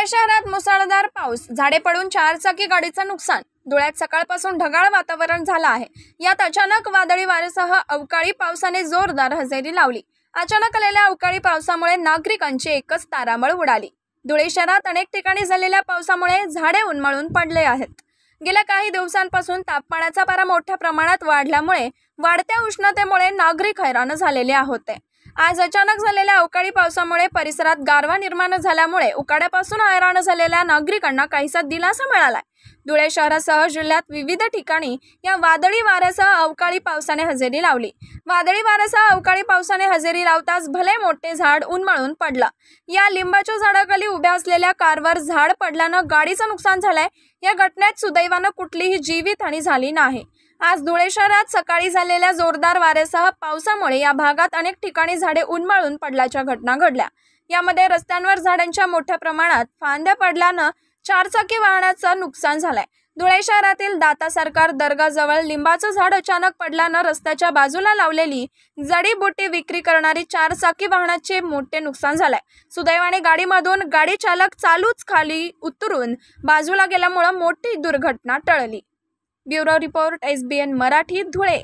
धुळे शहरात मुसळधार पाऊस झाडे पडून चारचाकी गाडीचं नुकसान धुळ्यात सकाळपासून ढगाळ वातावरण झालं आहे यात अचानक वादळी वाऱ्यासह अवकाळी पावसाने जोरदार हजेरी लावली अचानक आलेल्या अवकाळी पावसामुळे नागरिकांची एकच तारामळ उडाली धुळे शहरात अनेक ठिकाणी झालेल्या पावसामुळे झाडे उन्मळून पडले आहेत गेल्या काही दिवसांपासून तापमानाचा पारा मोठ्या प्रमाणात वाढल्यामुळे वाढत्या उष्णतेमुळे नागरिक हैराण झालेले होते आज अचानक झालेल्या अवकाळी पावसामुळे परिसरात गारवा निर्माण झाल्यामुळे उकाड्यापासून हैराण झालेल्या नागरिकांना काहीसा दिलासा मिळाला धुळे शहरासह जिल्ह्यात विविध ठिकाणी या वादळी वाऱ्यासह अवकाळी पावसाने हजेरी लावली वादळी वाऱ्यासह अवकाळी पावसाने हजेरी लावताच भले मोठे झाड उन्मळून पडलं या लिंबाच्या झाडाखाली उभ्या असलेल्या कारवर झाड पडल्यानं गाडीचं नुकसान झालंय या घटनेत सुदैवानं कुठलीही जीवितहानी झाली नाही आज धुळे शहरात सकाळी झालेल्या जोरदार वाऱ्यासह पावसामुळे या भागात अनेक ठिकाणी झाडे उन्मळून पडल्याच्या घटना घडल्या यामध्ये रस्त्यांवर झाडांच्या मोठ्या प्रमाणात फांद्या पडल्यानं चारचाकी वाहनाचं नुकसान झालंय धुळे शहरातील दाता सरकार दर्गाजवळ लिंबाचं झाड अचानक पडल्यानं रस्त्याच्या बाजूला लावलेली जडीबुटी विक्री करणारी चारचाकी वाहनाचे मोठे नुकसान झालंय सुदैवाने गाडीमधून गाडी चालक चालूच खाली उतरून बाजूला गेल्यामुळं मोठी दुर्घटना टळली bureau report S B N Marathi Dhule